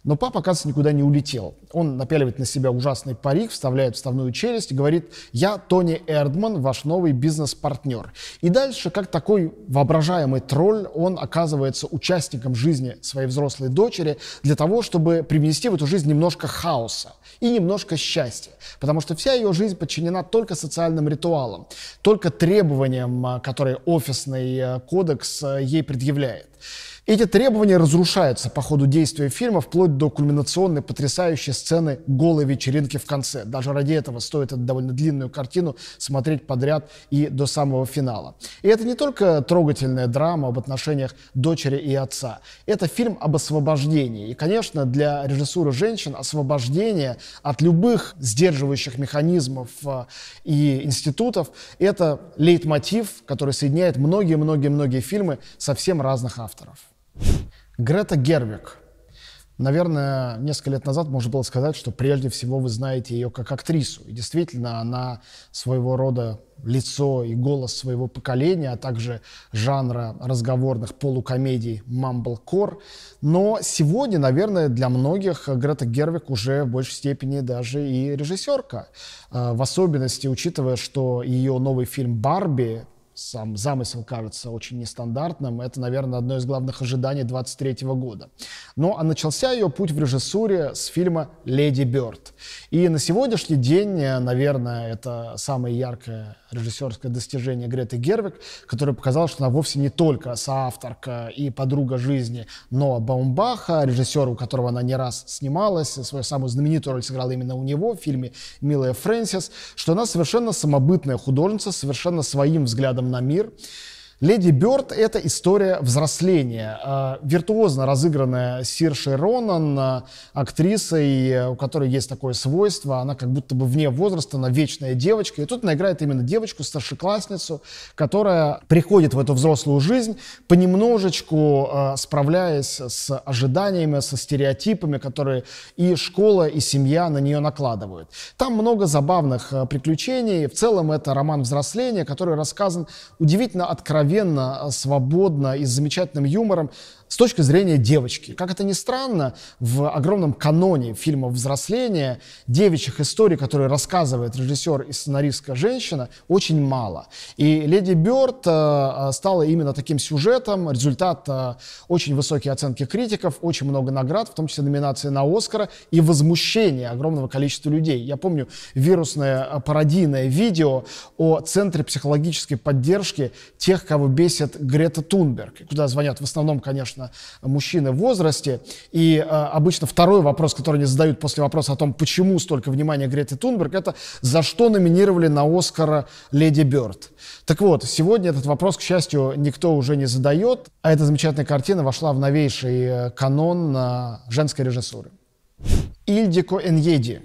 Но папа, оказывается, никуда не улетел. Он напяливает на себя ужасный парик, вставляет вставную челюсть и говорит, я Тони Эрдман, ваш новый бизнес-партнер. И дальше, как такой воображаемый тролль, он оказывается участником жизни своей взрослой дочери для того, чтобы привнести в эту жизнь немножко хаоса и немножко счастья. Потому что вся ее жизнь подчинена только социальным ритуалам, только требованиям, а, которые офисный э, кодекс э, ей предъявляет. Эти требования разрушаются по ходу действия фильма, вплоть до кульминационной потрясающей сцены голой вечеринки в конце. Даже ради этого стоит эту довольно длинную картину смотреть подряд и до самого финала. И это не только трогательная драма об отношениях дочери и отца. Это фильм об освобождении. И, конечно, для режиссуры женщин освобождение от любых сдерживающих механизмов э, и институтов – это лейтмотив, который соединяет многие-многие-многие фильмы совсем разных авторов авторов. Грета Гервик. Наверное, несколько лет назад можно было сказать, что прежде всего вы знаете ее как актрису. И действительно, она своего рода лицо и голос своего поколения, а также жанра разговорных полукомедий «Мамблкор». Но сегодня, наверное, для многих Грета Гервик уже в большей степени даже и режиссерка. А, в особенности, учитывая, что ее новый фильм «Барби» сам замысел кажется очень нестандартным. Это, наверное, одно из главных ожиданий 23 года. Ну, а начался ее путь в режиссуре с фильма «Леди Бёрд». И на сегодняшний день, э, наверное, это самое яркое режиссерское достижение Греты Гервик, которая показала, что она вовсе не только соавторка и подруга жизни Ноа Баумбаха, режиссера, у которого она не раз снималась, свою самую знаменитую роль сыграла именно у него в фильме «Милая Фрэнсис», что она совершенно самобытная художница, совершенно своим взглядом взглядом на мир. Леди Бёрд — это история взросления. А, виртуозно разыгранная Сиршей Ронан, актрисой, э, у которой есть такое свойство, она как будто бы вне возраста, она вечная девочка. И тут она играет именно девочку, старшеклассницу, которая приходит в эту взрослую жизнь, понемножечку а, справляясь с ожиданиями, со стереотипами, которые и школа, и семья на нее накладывают. Там много забавных а, приключений. В целом это роман взросления, который рассказан удивительно откровенно откровенно, свободно и с замечательным юмором с точки зрения девочки. Как это ни странно, в огромном каноне фильма «Взросление» девичьих историй, которые рассказывает режиссер и сценаристка женщина, очень мало. И «Леди Бёрд» э, э, стала именно таким сюжетом, результат э, очень высокие оценки критиков, очень много наград, в том числе номинации на «Оскара» и возмущение огромного количества людей. Я помню вирусное пародийное видео о Центре психологической поддержки тех, кого бесит Грета Тунберг, куда звонят в основном, конечно, достаточно мужчины в возрасте. И э, обычно второй вопрос, который они задают после вопроса о том, почему столько внимания Греты Тунберг, это за что номинировали на Оскара Леди Бёрд. Так вот, сегодня этот вопрос, к счастью, никто уже не задает, а эта замечательная картина вошла в новейший э, канон э, женской режиссуры. Ильдико Эньеди,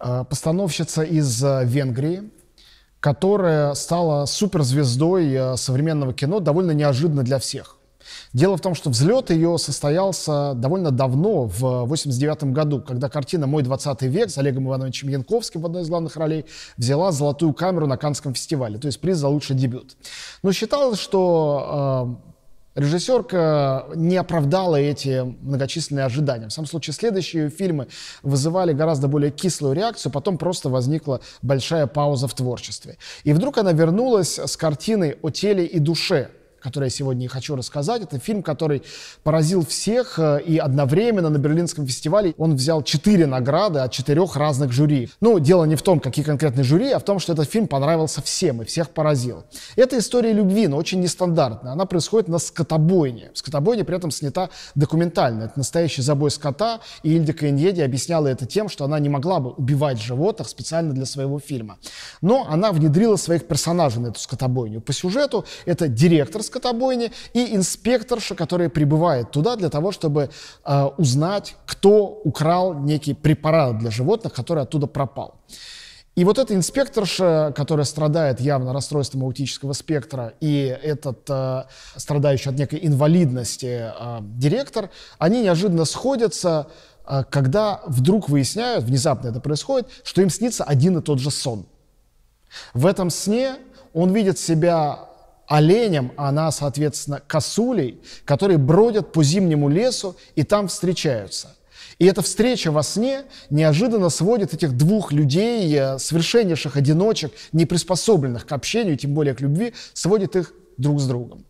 э, постановщица из Венгрии, которая стала суперзвездой современного кино довольно неожиданно для всех. Дело в том, что взлет ее состоялся довольно давно, в 89 году, когда картина «Мой 20 век» с Олегом Ивановичем Янковским в одной из главных ролей взяла золотую камеру на Канском фестивале, то есть приз за лучший дебют. Но считалось, что э, Режиссерка не оправдала эти многочисленные ожидания. В самом случае, следующие фильмы вызывали гораздо более кислую реакцию, потом просто возникла большая пауза в творчестве. И вдруг она вернулась с картиной «О теле и душе», который я сегодня и хочу рассказать. Это фильм, который поразил всех, э, и одновременно на Берлинском фестивале он взял четыре награды от четырех разных жюри. Ну, дело не в том, какие конкретные жюри, а в том, что этот фильм понравился всем и всех поразил. Это история любви, но очень нестандартная. Она происходит на скотобойне. Скотобойня при этом снята документально. Это настоящий забой скота, и Ильда Каиньеди объясняла это тем, что она не могла бы убивать животных специально для своего фильма. Но она внедрила своих персонажей на эту скотобойню. По сюжету это директор скотобойни, и инспекторша, которая прибывает туда для того, чтобы э, узнать, кто украл некий препарат для животных, который оттуда пропал. И вот эта инспекторша, которая страдает явно расстройством аутического спектра, и этот э, страдающий от некой инвалидности э, директор, они неожиданно сходятся, э, когда вдруг выясняют, внезапно это происходит, что им снится один и тот же сон. В этом сне он видит себя оленям, а она, соответственно, косулей, которые бродят по зимнему лесу и там встречаются. И эта встреча во сне неожиданно сводит этих двух людей, э, совершеннейших одиночек, не приспособленных к общению, тем более к любви, сводит их друг с другом.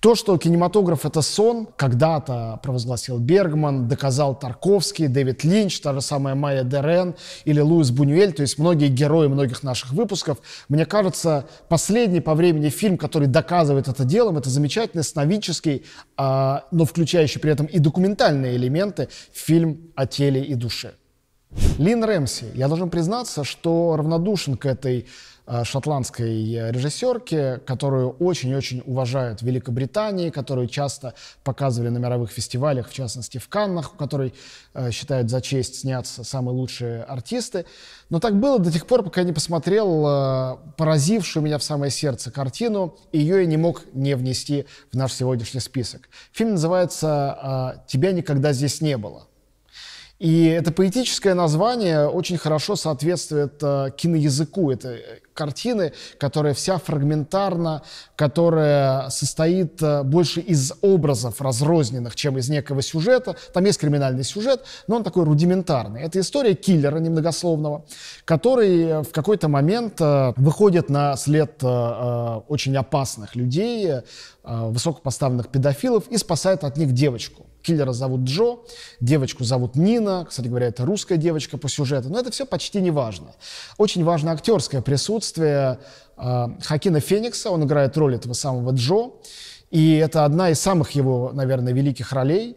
То, что кинематограф — это сон, когда-то провозгласил Бергман, доказал Тарковский, Дэвид Линч, та же самая Майя Дерен или Луис Бунюэль, то есть многие герои многих наших выпусков. Мне кажется, последний по времени фильм, который доказывает это делом, это замечательный, сновидческий, а, но включающий при этом и документальные элементы фильм о теле и душе. Лин Рэмси. Я должен признаться, что равнодушен к этой э, шотландской э, режиссерке, которую очень-очень уважают в Великобритании, которую часто показывали на мировых фестивалях, в частности в Каннах, у которой э, считают за честь сняться самые лучшие артисты. Но так было до тех пор, пока я не посмотрел поразившую меня в самое сердце картину, и ее я не мог не внести в наш сегодняшний список. Фильм называется «Тебя никогда здесь не было». И это поэтическое название очень хорошо соответствует э, киноязыку этой э, картины, которая вся фрагментарна, которая состоит э, больше из образов разрозненных, чем из некого сюжета. Там есть криминальный сюжет, но он такой рудиментарный. Это история киллера немногословного, который э, в какой-то момент э, выходит на след э, э, очень опасных людей, э, высокопоставленных педофилов и спасает от них девочку. Киллера зовут Джо, девочку зовут Нина, кстати говоря, это русская девочка по сюжету, но это все почти не важно. Очень важно актерское присутствие э, Хакина Феникса, он играет роль этого самого Джо, и это одна из самых его, наверное, великих ролей.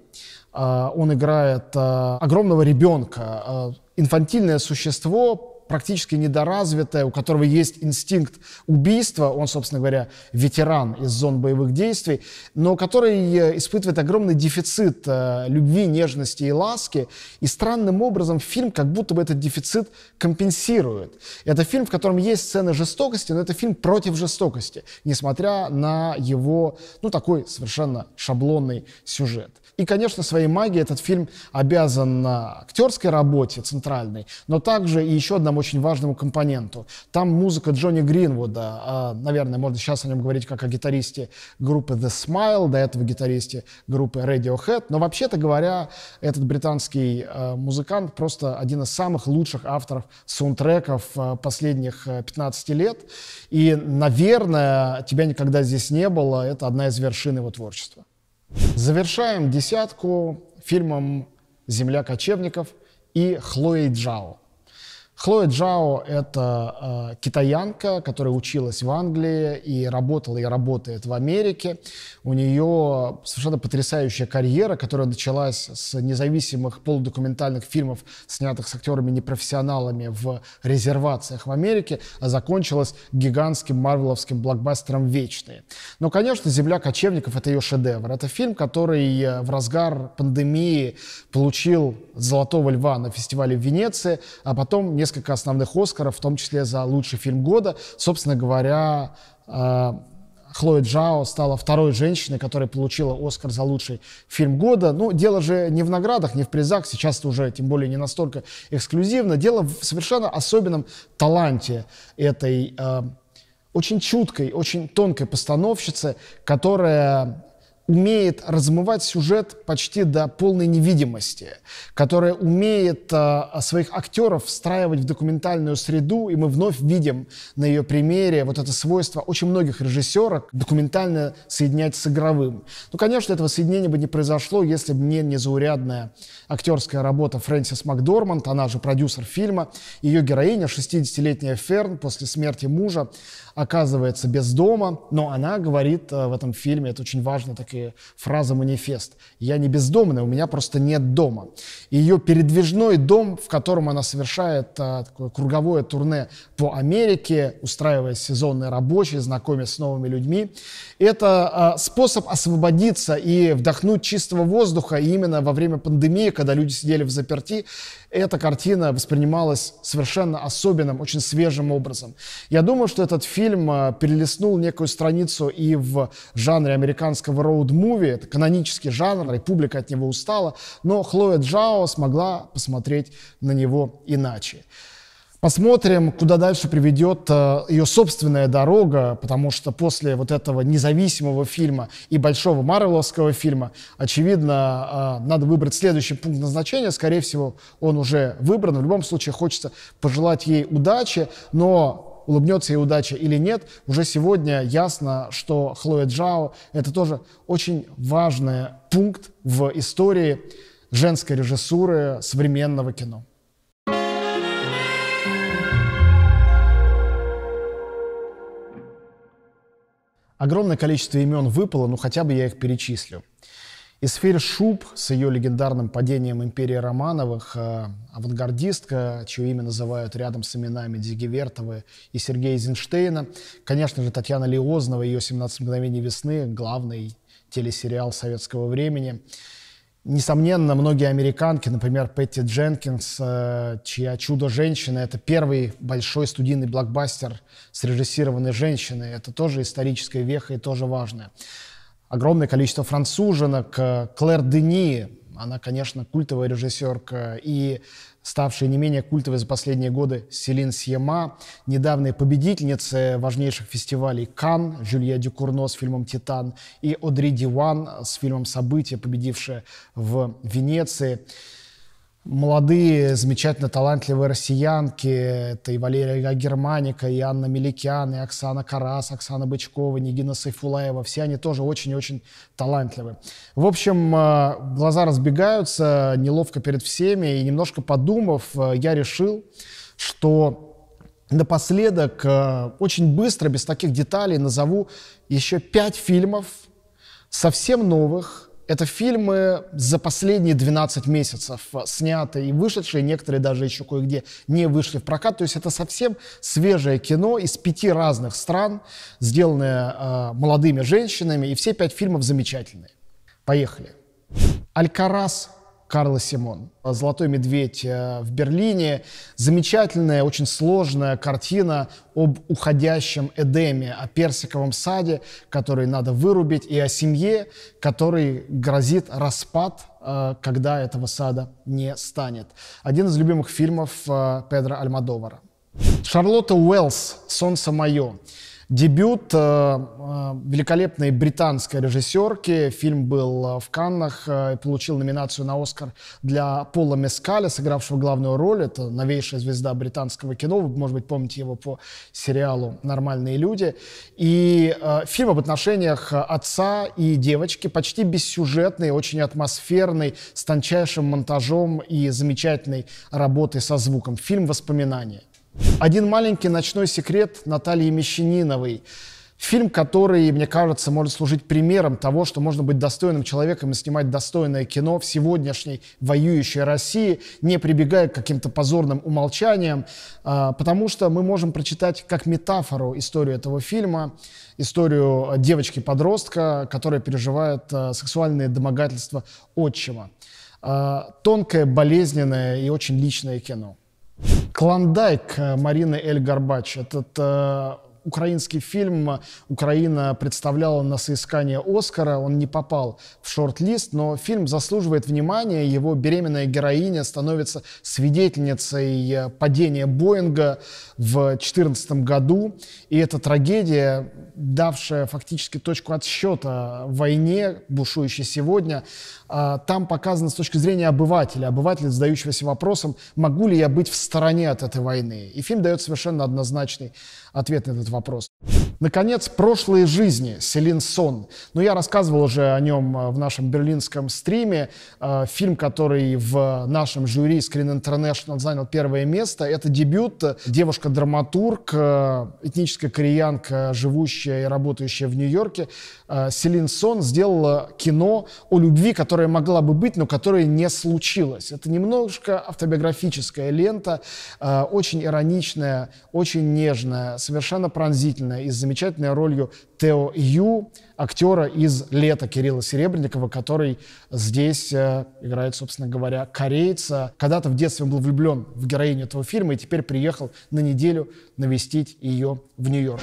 Э, он играет э, огромного ребенка, э, инфантильное существо, практически недоразвитое, у которого есть инстинкт убийства, он, собственно говоря, ветеран из зон боевых действий, но который э, испытывает огромный дефицит э, любви, нежности и ласки, и странным образом фильм как будто бы этот дефицит компенсирует. Это фильм, в котором есть сцены жестокости, но это фильм против жестокости, несмотря на его, ну, такой совершенно шаблонный сюжет. И, конечно, своей магией этот фильм обязан актерской работе центральной, но также и еще одному очень важному компоненту. Там музыка Джонни Гринвуда, а, наверное, можно сейчас о нем говорить как о гитаристе группы The Smile, до этого гитаристе группы Radiohead, но вообще-то говоря, этот британский а, музыкант просто один из самых лучших авторов саундтреков а, последних 15 лет, и, наверное, тебя никогда здесь не было, это одна из вершин его творчества. Завершаем десятку фильмом «Земля кочевников» и «Хлои Джао». Хлоя Джао — это э, китаянка, которая училась в Англии и работала и работает в Америке. У нее совершенно потрясающая карьера, которая началась с независимых полудокументальных фильмов, снятых с актерами-непрофессионалами в резервациях в Америке, а закончилась гигантским марвеловским блокбастером «Вечные». Но, конечно, «Земля кочевников» — это ее шедевр. Это фильм, который э, в разгар пандемии получил «Золотого льва» на фестивале в Венеции, а потом несколько несколько основных Оскаров, в том числе за лучший фильм года. Собственно говоря, э, Хлоя Джао стала второй женщиной, которая получила Оскар за лучший фильм года. Ну, дело же не в наградах, не в призах, сейчас это уже тем более не настолько эксклюзивно. Дело в совершенно особенном таланте этой э, очень чуткой, очень тонкой постановщицы, которая умеет размывать сюжет почти до полной невидимости, которая умеет э, своих актеров встраивать в документальную среду, и мы вновь видим на ее примере вот это свойство очень многих режиссерок документально соединять с игровым. Ну, конечно, этого соединения бы не произошло, если бы не незаурядная актерская работа Фрэнсис Макдорманд, она же продюсер фильма, ее героиня, 60-летняя Ферн, после смерти мужа оказывается без дома, но она говорит э, в этом фильме, это очень важно, так и фраза манифест. Я не бездомная, у меня просто нет дома. ее передвижной дом, в котором она совершает а, такое круговое турне по Америке, устраивая сезонные рабочие, знакомясь с новыми людьми, это а, способ освободиться и вдохнуть чистого воздуха. И именно во время пандемии, когда люди сидели в заперти, эта картина воспринималась совершенно особенным, очень свежим образом. Я думаю, что этот фильм э, перелистнул некую страницу и в жанре американского роуд-муви, это канонический жанр, и публика от него устала, но Хлоя Джао смогла посмотреть на него иначе. Посмотрим, куда дальше приведет э, ее собственная дорога, потому что после вот этого независимого фильма и большого марвеловского фильма, очевидно, э, надо выбрать следующий пункт назначения. Скорее всего, он уже выбран. В любом случае, хочется пожелать ей удачи, но улыбнется ей удача или нет, уже сегодня ясно, что Хлоя Джао — это тоже очень важный пункт в истории женской режиссуры современного кино. Огромное количество имен выпало, но хотя бы я их перечислю. Исфирь Шуб с ее легендарным падением империи Романовых, э, авангардистка, чье имя называют рядом с именами Дигевертовы и Сергея Эйзенштейна. Конечно же, Татьяна Леознова, ее «17 мгновений весны», главный телесериал советского времени – Несомненно, многие американки, например, Петти Дженкинс, э, чья «Чудо-женщина» — это первый большой студийный блокбастер с режиссированной женщиной. Это тоже историческая веха и тоже важная Огромное количество француженок. Э, Клэр Дени, она, конечно, культовая режиссерка. И ставшая не менее культовой за последние годы Селин Сьема, недавняя победительница важнейших фестивалей Кан, Жюлья Дюкурно с фильмом «Титан» и Одри Диван с фильмом «События», победившая в Венеции молодые, замечательно талантливые россиянки. Это и Валерия Германика, и Анна Меликян, и Оксана Карас, Оксана Бычкова, Нигина Сайфулаева. Все они тоже очень-очень талантливы. В общем, э, глаза разбегаются, неловко перед всеми. И немножко подумав, э, я решил, что Напоследок, э, очень быстро, без таких деталей, назову еще пять фильмов, совсем новых, это фильмы за последние 12 месяцев э, снятые и вышедшие, некоторые даже еще кое-где не вышли в прокат. То есть это совсем свежее кино из пяти разных стран, сделанное э, молодыми женщинами, и все пять фильмов замечательные. Поехали. «Алькарас» Карла Симон. «Золотой медведь» э, в Берлине. Замечательная, очень сложная картина об уходящем Эдеме, о персиковом саде, который надо вырубить, и о семье, которой грозит распад, э, когда этого сада не станет. Один из любимых фильмов э, Педро Альмадовара. Шарлотта Уэллс «Солнце мое». Дебют э, э, великолепной британской режиссерки. Фильм был э, в Каннах и получил номинацию на Оскар для Пола Мескаля, сыгравшего главную роль. Это новейшая звезда британского кино. Вы, может быть, помните его по сериалу «Нормальные люди». И фильм об отношениях отца и девочки, почти бессюжетный, очень атмосферный, с тончайшим монтажом и замечательной работой со звуком. Фильм «Воспоминания». Один маленький ночной секрет Натальи Мещаниновой. Фильм, который, мне кажется, может служить примером того, что можно быть достойным человеком и снимать достойное кино в сегодняшней воюющей России, не прибегая к каким-то позорным умолчаниям, а, потому что мы можем прочитать как метафору историю этого фильма, историю девочки-подростка, которая переживает а, сексуальные домогательства отчима. А, тонкое, болезненное и очень личное кино. Клондайк э, Марины Эль Горбач. Этот э, украинский фильм Украина представляла на соискание Оскара. Он не попал в шорт-лист, но фильм заслуживает внимания. Его беременная героиня становится свидетельницей э, падения Боинга в 2014 году. И эта трагедия, давшая фактически точку отсчета войне, бушующей сегодня, а, там показано с точки зрения обывателя, обывателя, задающегося вопросом, могу ли я быть в стороне от этой войны. И фильм дает совершенно однозначный ответ на этот вопрос. Наконец, прошлые жизни Селин Сон. Ну, я рассказывал уже о нем э, в нашем берлинском стриме. Э, фильм, который в нашем жюри Screen International занял первое место. Это дебют. Э, девушка-драматург, этническая кореянка, живущая и работающая в Нью-Йорке. Селин Сон сделала кино о любви, которая могла бы быть, но которая не случилась. Это немножко автобиографическая лента, очень ироничная, очень нежная, совершенно пронзительная из-за замечательной ролью Тео Ю, актера из «Лета» Кирилла Серебренникова, который здесь э, играет, собственно говоря, корейца. Когда-то в детстве он был влюблен в героиню этого фильма и теперь приехал на неделю навестить ее в Нью-Йорк.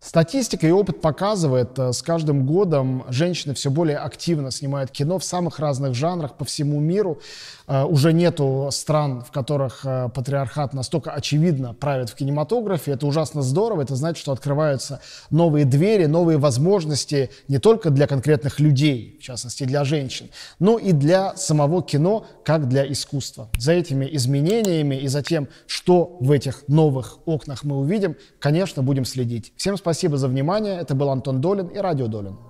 Статистика и опыт показывает, э, с каждым годом женщины все более активно снимают кино в самых разных жанрах по всему миру. А, уже нету стран, в которых а, патриархат настолько очевидно правит в кинематографе. Это ужасно здорово. Это значит, что открываются новые двери, новые возможности не только для конкретных людей, в частности для женщин, но и для самого кино, как для искусства. За этими изменениями и за тем, что в этих новых окнах мы увидим, конечно, будем следить. Всем спасибо за внимание. Это был Антон Долин и Радио Долин.